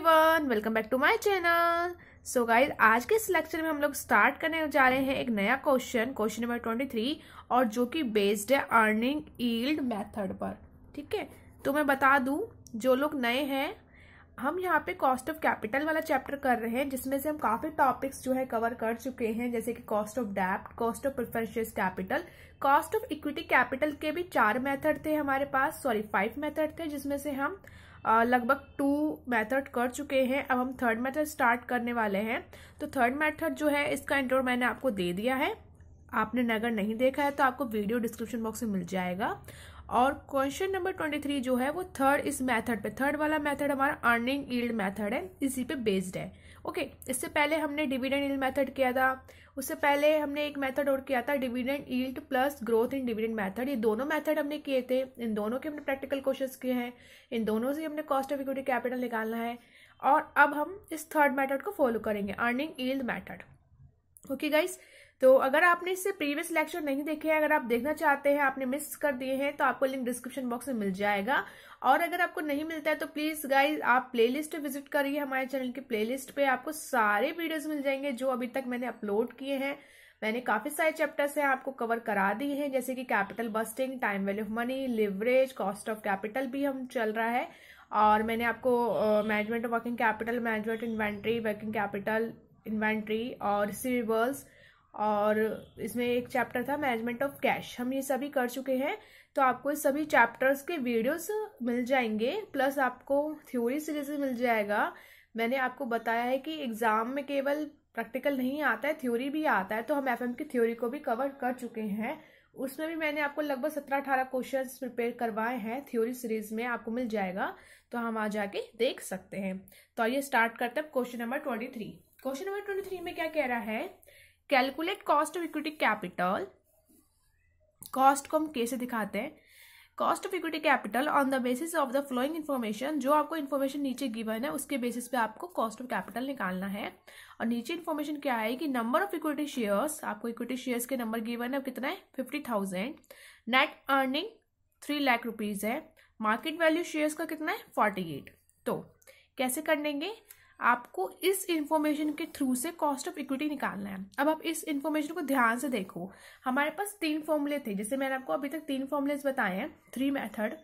everyone welcome back to my channel so guys आज के इस लेक्चर में हम लोग स्टार्ट करने जा रहे हैं एक नया question question number twenty three और जो कि बेस्ड है अर्निंग ईल्ड मेथड पर ठीक है तो मैं बता दूं जो लोग नए हैं हम यहाँ पे कॉस्ट ऑफ कैपिटल वाला चैप्टर कर रहे हैं जिसमें से हम काफ़ी टॉपिक्स जो है कवर कर चुके हैं जैसे कि कॉस्ट ऑफ डेप्ट cost of preferential capital cost of equity capital के भी चार मेथड थे हमारे पास सॉरी फाइव मेथड थे जिसमें से हम लगभग टू मेथड कर चुके हैं अब हम थर्ड मेथड स्टार्ट करने वाले हैं तो थर्ड मेथड जो है इसका इंट्रो मैंने आपको दे दिया है आपने अगर नहीं देखा है तो आपको वीडियो डिस्क्रिप्शन बॉक्स में मिल जाएगा और क्वेश्चन नंबर ट्वेंटी थ्री जो है वो थर्ड इस मेथड पे थर्ड वाला मेथड हमारा अर्निंग ईल्ड मेथड है इसी पे बेस्ड है ओके इससे पहले हमने डिविडेंड ईल्ड मेथड किया था उससे पहले हमने एक मेथड और किया था dividend yield plus growth in dividend method ये दोनों मेथड हमने किए थे इन दोनों के हमने प्रैक्टिकल क्वेश्चन किए हैं इन दोनों से हमने कॉस्ट ऑफ इक्विटी कैपिटल निकालना है और अब हम इस थर्ड मैथड को फॉलो करेंगे earning yield method okay guys तो अगर आपने इससे प्रीवियस लेक्चर नहीं देखे हैं अगर आप देखना चाहते हैं आपने मिस कर दिए हैं तो आपको लिंक डिस्क्रिप्शन बॉक्स में मिल जाएगा और अगर आपको नहीं मिलता है तो प्लीज गाइज आप प्लेलिस्ट विजिट करिए हमारे चैनल की प्लेलिस्ट पे आपको सारे वीडियोस मिल जाएंगे जो अभी तक मैंने अपलोड किए हैं मैंने काफी सारे चैप्टर्स हैं आपको कवर करा दिए हैं जैसे कि capital budgeting time value of money leverage cost of capital भी हम चल रहा है और मैंने आपको management of working capital management inventory working capital inventory और रिसीवेबल्स और इसमें एक चैप्टर था मैनेजमेंट ऑफ कैश हम ये सभी कर चुके हैं तो आपको इस सभी चैप्टर्स के वीडियोस मिल जाएंगे प्लस आपको थ्योरी सीरीज भी मिल जाएगा मैंने आपको बताया है कि एग्ज़ाम में केवल प्रैक्टिकल नहीं आता है थ्योरी भी आता है तो हम एफ की थ्योरी को भी कवर कर चुके हैं उसमें भी मैंने आपको लगभग सत्रह अठारह क्वेश्चन प्रिपेयर करवाए हैं थ्योरी सीरीज में आपको मिल जाएगा तो हम आ जाके देख सकते हैं तो आइए स्टार्ट करते हैं question number twenty three question number twenty three में क्या कह रहा है calculate cost of equity capital cost को हम कैसे दिखाते हैं cost of equity capital on the basis of the following information जो आपको इन्फॉर्मेशन नीचे गिवन है उसके बेसिस पे आपको कॉस्ट ऑफ कैपिटल निकालना है और नीचे इन्फॉर्मेशन क्या है कि नंबर ऑफ इक्विटी शेयर्स आपको इक्विटी शेयर्स के नंबर गिवन है कितना है fifty thousand net earning three lakh rupees है मार्केट वैल्यू शेयर्स का कितना है फोर्टी एट तो कैसे कर लेंगे आपको इस इन्फॉर्मेशन के थ्रू से कॉस्ट ऑफ इक्विटी निकालना है अब आप इस इन्फॉर्मेशन को ध्यान से देखो हमारे पास तीन फॉर्मूले थे जैसे मैंने आपको अभी तक तीन फॉर्मूलेज बताए हैं थ्री मेथड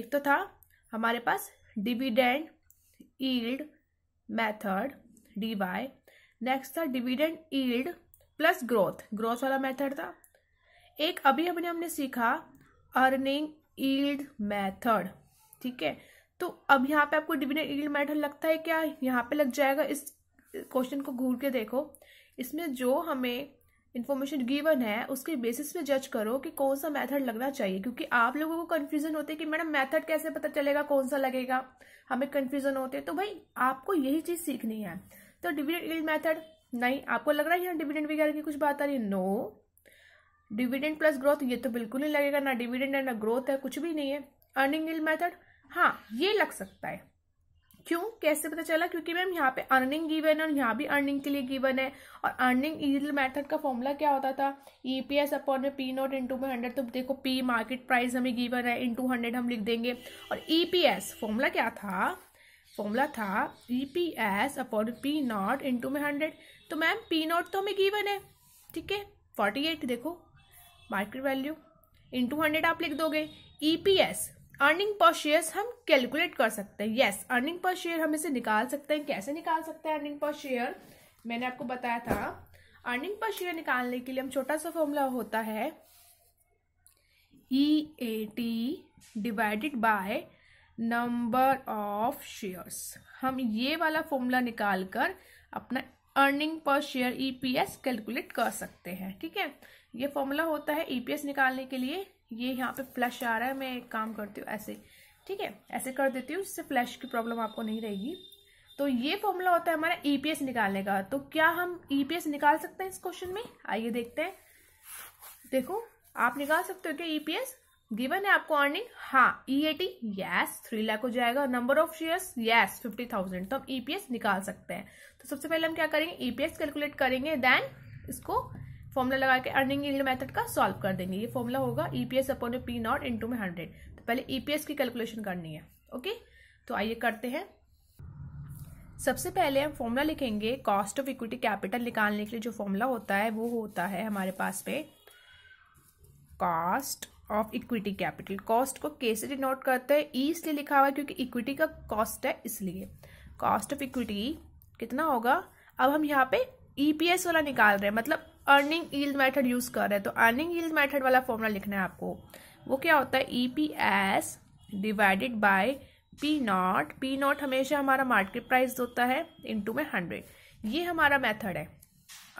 एक तो था हमारे पास dividend yield method D Y next था dividend yield plus growth growth वाला मेथड था एक अभी हमने हमने सीखा अर्निंग ईल्ड मेथड ठीक है तो अब यहाँ पे आपको डिविडेंड ईल्ड मेथड लगता है क्या यहाँ पे लग जाएगा इस क्वेश्चन को घूर के देखो इसमें जो हमें इन्फॉर्मेशन गिवन है उसके बेसिस पे जज करो कि कौन सा मेथड लगना चाहिए क्योंकि आप लोगों को कन्फ्यूजन होते है कि मैडम मेथड कैसे पता चलेगा कौन सा लगेगा हमें कन्फ्यूजन होते तो भाई आपको यही चीज सीखनी है तो डिविडेंड ईल्ड मेथड नहीं आपको लग रहा है यहाँ डिविडेंड वगैरह की कुछ बात आ रही है नो डिविडेंड प्लस ग्रोथ ये तो बिल्कुल नहीं लगेगा ना डिविडेंड है ना ग्रोथ है कुछ भी नहीं है अर्निंग ईल्ड मेथड हाँ ये लग सकता है क्यों कैसे पता चला क्योंकि मैम यहाँ पे अर्निंग गिवन है और यहाँ भी अर्निंग के लिए गिवन है और अर्निंग ईजल मेथड का फॉर्मूला क्या होता था ई पी एस अपॉन में पी नॉट इंटू में हंड्रेड तो देखो पी मार्केट प्राइस हमें गिवन है इंटू हंड्रेड हम लिख देंगे और ई पी एस फॉर्मूला क्या था फॉर्मूला था E P S upon P not into में हंड्रेड तो मैम पी नॉट तो हमें गिवन है ठीक है फोर्टी एट देखो मार्केट वैल्यू इंटू हंड्रेड आप लिख दोगे E P S earning per share हम कैलकुलेट कर सकते हैं यस अर्निंग पर शेयर हम इसे निकाल सकते हैं कैसे निकाल सकते हैं अर्निंग पर शेयर मैंने आपको बताया था अर्निंग पर शेयर निकालने के लिए हम छोटा सा फॉर्मूला होता है E A T divided by number of shares हम ये वाला फॉर्मूला निकाल कर अपना earning per share EPS calculate कर सकते हैं ठीक है ये फॉर्मूला होता है ईपीएस e निकालने के लिए ये यहाँ पे फ्लैश आ रहा है मैं एक काम करती हूँ ऐसे ठीक है ऐसे कर देती हूँ इससे फ्लैश की प्रॉब्लम आपको नहीं रहेगी तो ये फॉर्मूला होता है हमारा ईपीएस e निकालने का तो क्या हम ईपीएस e निकाल सकते हैं इस क्वेश्चन में आइए देखते हैं देखो आप निकाल सकते हो क्या ईपीएस e गिवन है आपको अर्निंग हाँ E A T is three lakh हो जाएगा number of shares is fifty thousand तो हम ईपीएस निकाल सकते हैं तो सबसे पहले हम क्या करेंगे ईपीएस कैलकुलेट करेंगे देन इसको फॉर्मूला लगा के अर्निंग यील्ड मेथड का सॉल्व कर देंगे ये फॉर्मूला होगा EPS upon P not into में हंड्रेड तो पहले ईपीएस e की कैलकुलेशन करनी है ओके तो आइए करते हैं सबसे पहले हम फॉर्मूला लिखेंगे कॉस्ट ऑफ इक्विटी कैपिटल निकालने के लिए जो फॉर्मूला होता है वो होता है हमारे पास पे cost of equity capital cost को कैसे डिनोट करते हैं ई e इसलिए लिखा हुआ है क्योंकि इक्विटी का कॉस्ट है इसलिए कॉस्ट ऑफ इक्विटी कितना होगा अब हम यहाँ पे ईपीएस e वाला निकाल रहे हैं मतलब अर्निंग ईल्ड मैथड यूज कर रहे हैं तो अर्निंग ईल्ड मैथड वाला फॉर्मूला लिखना है आपको वो क्या होता है E P S divided by P not P not हमेशा हमारा मार्केट प्राइस होता है इनटू में हंड्रेड ये हमारा मेथड है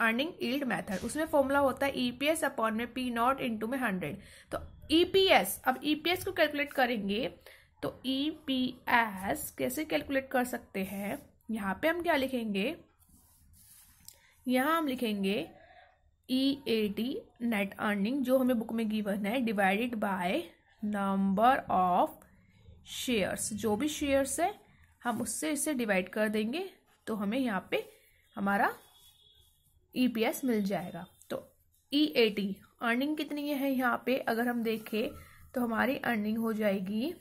अर्निंग ईल्ड मेथड उसमें फॉर्मूला होता है ईपीएस e अपॉन में पी नॉट इंटू में हंड्रेड तो ईपीएस e अब ईपीएस e को कैलकुलेट करेंगे तो ईपीएस कैसे कैलकुलेट कर सकते हैं यहाँ पे हम क्या लिखेंगे यहाँ हम लिखेंगे E A T net earning जो हमें बुक में गिवन है divided by number of shares जो भी शेयर्स है हम उससे इसे डिवाइड कर देंगे तो हमें यहाँ पे हमारा ई पी एस मिल जाएगा तो ई ए टी अर्निंग कितनी है यहाँ पे अगर हम देखें तो हमारी अर्निंग हो जाएगी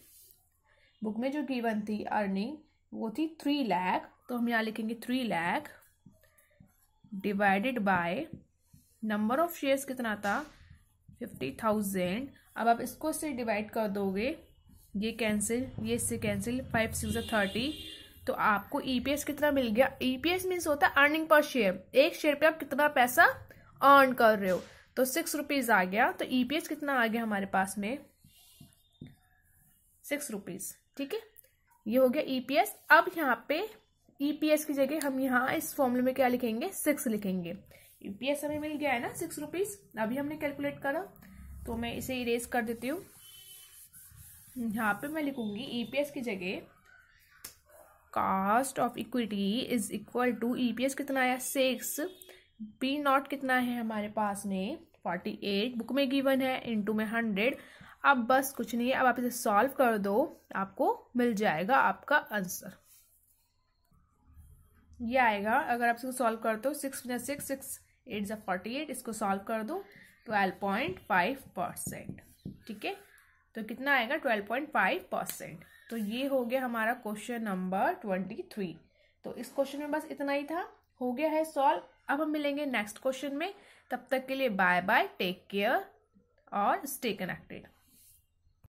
बुक में जो गिवन थी अर्निंग वो थी थ्री लैख तो हम यहाँ लिखेंगे three lakh divided by number of shares कितना था फिफ्टी थाउजेंड अब आप इसको इससे डिवाइड कर दोगे ये कैंसिल ये इससे कैंसिल फाइव सिक्स थर्टी तो आपको ईपीएस e कितना मिल गया ईपीएस e मीन्स होता है अर्निंग पर शेयर एक शेयर पे आप कितना पैसा अर्न कर रहे हो तो सिक्स रुपीज आ गया तो ईपीएस e कितना आ गया हमारे पास में सिक्स रुपीज ठीक है ये हो गया ईपीएस अब यहाँ पे ईपीएस की जगह हम यहाँ इस फॉर्मूले में क्या लिखेंगे सिक्स लिखेंगे ईपीएस हमें मिल गया है ना सिक्स रुपीज़ अभी हमने कैलकुलेट करा तो मैं इसे इरेज कर देती हूँ यहाँ पे मैं लिखूँगी ईपीएस e की जगह cost of equity is equal to EPS कितना आया सिक्स पी नॉट कितना है हमारे पास में फोर्टी एट बुक में गिवन है टू में हंड्रेड अब बस कुछ नहीं है अब आप इसे सॉल्व कर दो आपको मिल जाएगा आपका आंसर ये आएगा अगर आप इसको सॉल्व करते हो सिक्स सिक्स सिक्स एट ज़ा फोर्टी एट इसको सॉल्व कर दो ट्वेल्व पॉइंट फाइव परसेंट ठीक है तो कितना आएगा ट्वेल्व पॉइंट फाइव परसेंट तो ये हो गया हमारा क्वेश्चन नंबर ट्वेंटी थ्री तो इस क्वेश्चन में बस इतना ही था हो गया है सॉल्व अब हम मिलेंगे नेक्स्ट क्वेश्चन में तब तक के लिए बाय बाय टेक केयर और स्टे कनेक्टेड